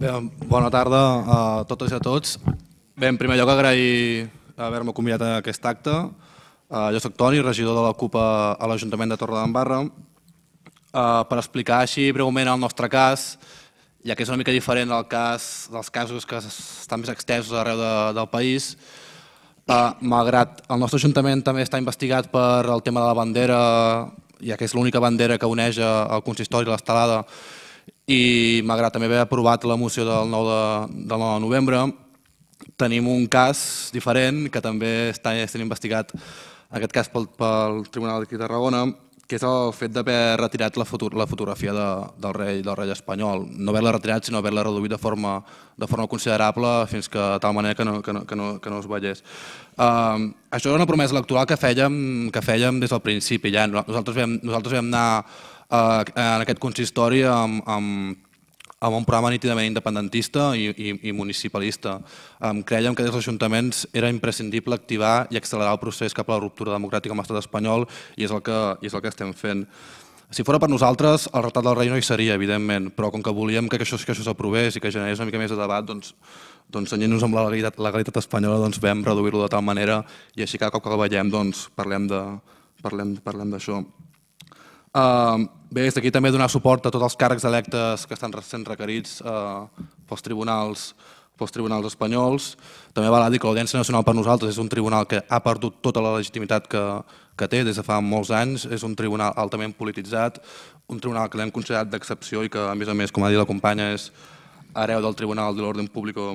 Bé, bona tarda a totes i a tots. Bé, en primer lloc agrair haver-me convidat a aquest acte. Eh, jo soc Toni, regidor de la CUP a l'Ajuntament de Torredembarra, eh, per explicar així breument el nostre cas, ja que és una mica diferent del cas, dels casos que estan més extensos arreu de, del país, eh, malgrat el nostre Ajuntament també està investigat per el tema de la bandera, ja que és l'única bandera que uneix el consistori i l'estelada, i malgrat també haver aprovat la moció del 9 de, del 9 de novembre, tenim un cas diferent que també està sent investigat, aquest cas pel, pel Tribunal de Tarragona, que és el fet d'haver retirat la, foto, la fotografia de, del rei del rei espanyol. No haver-la retirat, sinó haver-la reduït de forma, de forma considerable fins que de tal manera que no, que no, que no, que no es veiés. Uh, això era una promesa electoral que fèiem, que fèiem des del principi. Ja. Nosaltres, vam, nosaltres vam anar Eh, en aquest consistori amb, amb amb un programa nítidament independentista i, i, i municipalista. Um, creiem que des dels ajuntaments era imprescindible activar i accelerar el procés cap a la ruptura democràtica amb l'estat espanyol i és el que, i és el que estem fent. Si fora per nosaltres, el retrat del rei no hi seria, evidentment, però com que volíem que això, que això s'aprovés i que generés una mica més de debat, doncs, doncs senyent nos amb la legalitat, la legalitat espanyola, doncs vam reduir-lo de tal manera i així cada cop que el veiem, doncs parlem d'això. Parlem, parlem Bé, des d'aquí també donar suport a tots els càrrecs electes que estan sent requerits eh, pels tribunals pels tribunals espanyols. També val a dir que l'Audiència Nacional per nosaltres és un tribunal que ha perdut tota la legitimitat que, que té des de fa molts anys, és un tribunal altament polititzat, un tribunal que l'hem considerat d'excepció i que, a més a més, com ha dit la companya, és hereu del Tribunal de l'Ordre Público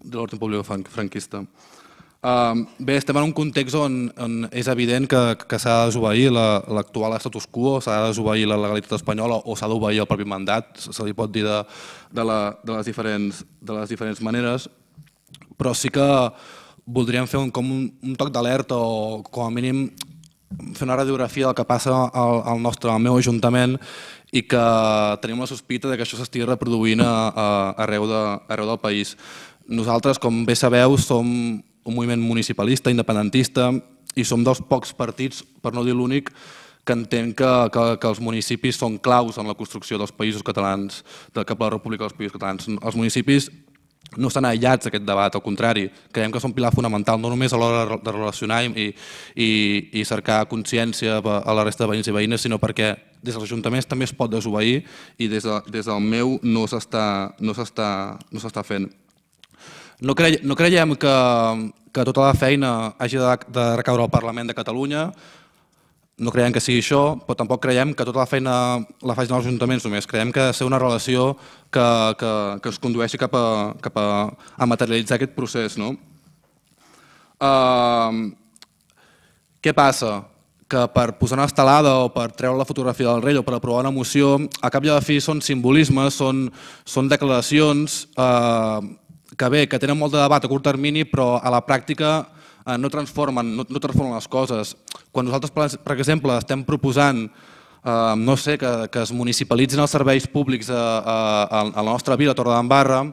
de l'ordre públic franquista. Bé, estem en un context on, on és evident que, que s'ha de desobeir l'actual la, status quo, s'ha de desobeir la legalitat espanyola o s'ha d'obeir el propi mandat, se li pot dir de, de, la, de, les diferents, de les diferents maneres, però sí que voldríem fer un, com un, un toc d'alerta o com a mínim fer una radiografia del que passa al, al nostre, al meu ajuntament i que tenim la sospita de que això s'estigui reproduint a, a, arreu, de, arreu del país. Nosaltres, com bé sabeu, som un moviment municipalista, independentista, i som dels pocs partits, per no dir l'únic, que entén que, que, que els municipis són claus en la construcció dels països catalans, de cap a la República dels Països Catalans. Els municipis no estan aïllats d'aquest debat, al contrari, creiem que són pilar fonamental, no només a l'hora de relacionar i, i, i cercar consciència a la resta de veïns i veïnes, sinó perquè des dels ajuntaments també es pot desobeir i des, de, des del meu no s'està no no fent. No, cre no creiem que, que tota la feina hagi de, de recaure al Parlament de Catalunya, no creiem que sigui això, però tampoc creiem que tota la feina la facin els ajuntaments només. Creiem que ha de ser una relació que, que, que es condueixi cap, a, cap a, a materialitzar aquest procés. No? Uh, què passa? Que per posar una estelada o per treure la fotografia del rei o per aprovar una moció, a cap i a la fi són simbolismes, són, són declaracions eh, uh, que bé, que tenen molt de debat a curt termini, però a la pràctica eh, no transformen, no, no transformen les coses. Quan nosaltres, per exemple, estem proposant eh, no sé, que, que es municipalitzin els serveis públics a, a, a, la nostra vila, a Torredembarra,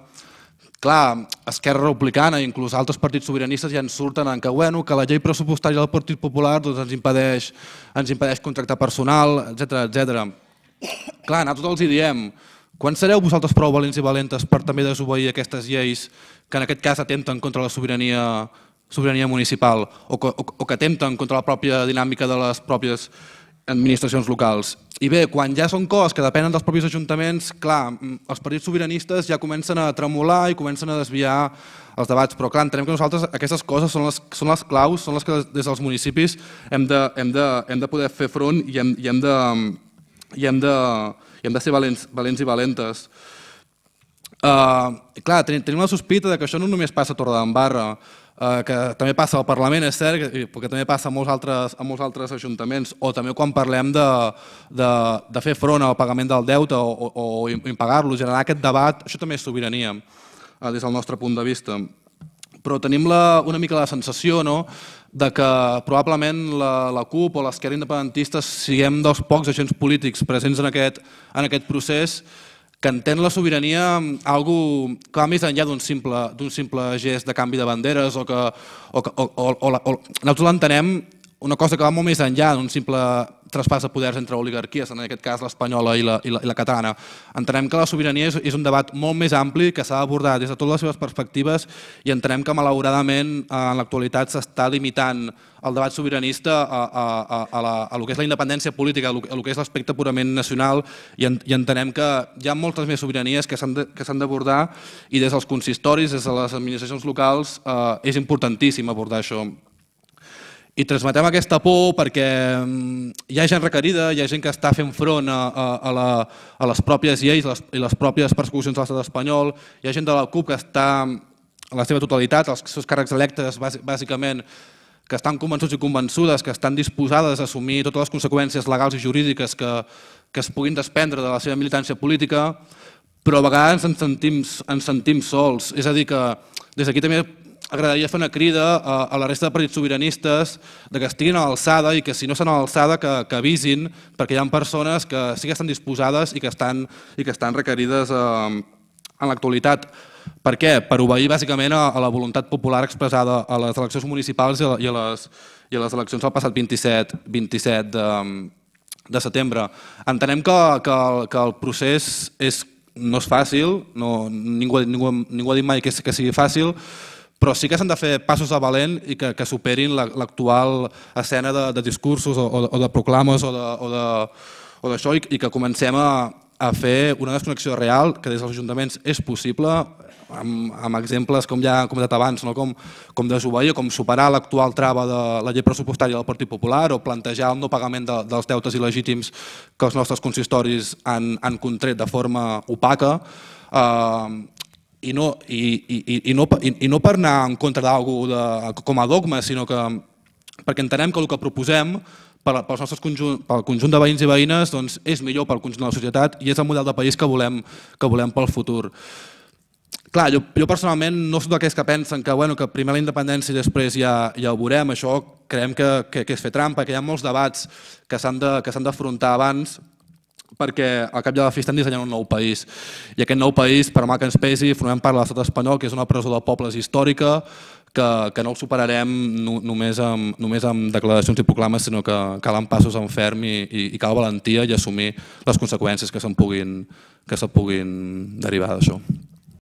clar, Esquerra Republicana i inclús altres partits sobiranistes ja ens surten en que, bueno, que la llei pressupostària del Partit Popular doncs, ens, impedeix, ens impedeix contractar personal, etc etc. Clar, nosaltres els hi diem, quan sereu vosaltres prou valents i valentes per també desobeir aquestes lleis que en aquest cas atempten contra la sobirania, sobirania municipal o que, o, o que atempten contra la pròpia dinàmica de les pròpies administracions locals. I bé, quan ja són coses que depenen dels propis ajuntaments, clar, mm, els partits sobiranistes ja comencen a tremolar i comencen a desviar els debats, però clar, entenem que nosaltres aquestes coses són les, són les claus, són les que des dels municipis hem de, hem de, hem de poder fer front i hem, i hem de, i hem de, hem de ser valents, valents i valentes. Uh, clar, tenim, tenim la sospita de que això no només passa a Torredembarra, uh, que també passa al Parlament, és cert, perquè també passa a molts, altres, a molts altres ajuntaments, o també quan parlem de, de, de fer front al pagament del deute o, o, o impagar-lo, generar aquest debat, això també és sobirania, uh, des del nostre punt de vista però tenim la, una mica la sensació no, de que probablement la, la CUP o l'esquerra independentista siguem dels pocs agents polítics presents en aquest, en aquest procés que entén la sobirania algo que va més enllà d'un simple, simple gest de canvi de banderes o que o, o, o, o, o nosaltres l'entenem una cosa que va molt més enllà d'un simple traspàs de poders entre oligarquies, en aquest cas l'espanyola i, i, la, i la catalana. Entenem que la sobirania és, és un debat molt més ampli que s'ha d'abordar des de totes les seves perspectives i entenem que malauradament eh, en l'actualitat s'està limitant el debat sobiranista a, a, a, a, la, a lo que és la independència política, a lo, a lo que és l'aspecte purament nacional i, en, i entenem que hi ha moltes més sobiranies que s'han d'abordar i des dels consistoris, des de les administracions locals, eh, és importantíssim abordar això i transmetem aquesta por perquè mm, hi ha gent requerida, hi ha gent que està fent front a, a, a, la, a les pròpies lleis les, i les pròpies persecucions de l'estat espanyol, hi ha gent de la CUP que està en la seva totalitat, els seus càrrecs electes bàsicament que estan convençuts i convençudes, que estan disposades a assumir totes les conseqüències legals i jurídiques que, que es puguin desprendre de la seva militància política, però a vegades ens sentim, ens sentim sols. És a dir, que des d'aquí també agradaria fer una crida a, a la resta de partits sobiranistes de que estiguin a l'alçada i que si no estan a l'alçada que, que avisin perquè hi ha persones que sí que estan disposades i que estan, i que estan requerides eh, en l'actualitat. Per què? Per obeir bàsicament a, a la voluntat popular expressada a les eleccions municipals i a, i a, les, i a les eleccions del passat 27, 27 de, de setembre. Entenem que, que, que el procés és, no és fàcil, no, ningú, ningú, ningú ha dit mai que, que sigui fàcil, però sí que s'han de fer passos a valent i que, que superin l'actual escena de, de discursos o, o, de proclames o d'això i, i que comencem a, a fer una desconnexió real que des dels ajuntaments és possible amb, amb exemples com ja hem comentat abans, no? com, com desobeir o com superar l'actual trava de la llei pressupostària del Partit Popular o plantejar el no pagament de, dels deutes il·legítims que els nostres consistoris han, han contret de forma opaca. Eh, i no, i, i, i, no, i, i no per anar en contra d'algú com a dogma, sinó que perquè entenem que el que proposem per, als nostres conjunt, pel conjunt de veïns i veïnes doncs, és millor pel conjunt de la societat i és el model de país que volem, que volem pel futur. Clar, jo, jo personalment no soc d'aquests que pensen que, bueno, que primer la independència i després ja, ja ho veurem, això creiem que, que, que és fer trampa, que hi ha molts debats que s'han d'afrontar abans perquè al cap i a la fi estem dissenyant un nou país. I aquest nou país, per mà que ens pesi, formem part de l'estat espanyol, que és una presó de pobles històrica, que, que no ho superarem no, només, amb, només amb declaracions i proclames, sinó que calen passos en ferm i, i, i cal valentia i assumir les conseqüències que se'n puguin, que se puguin derivar d'això.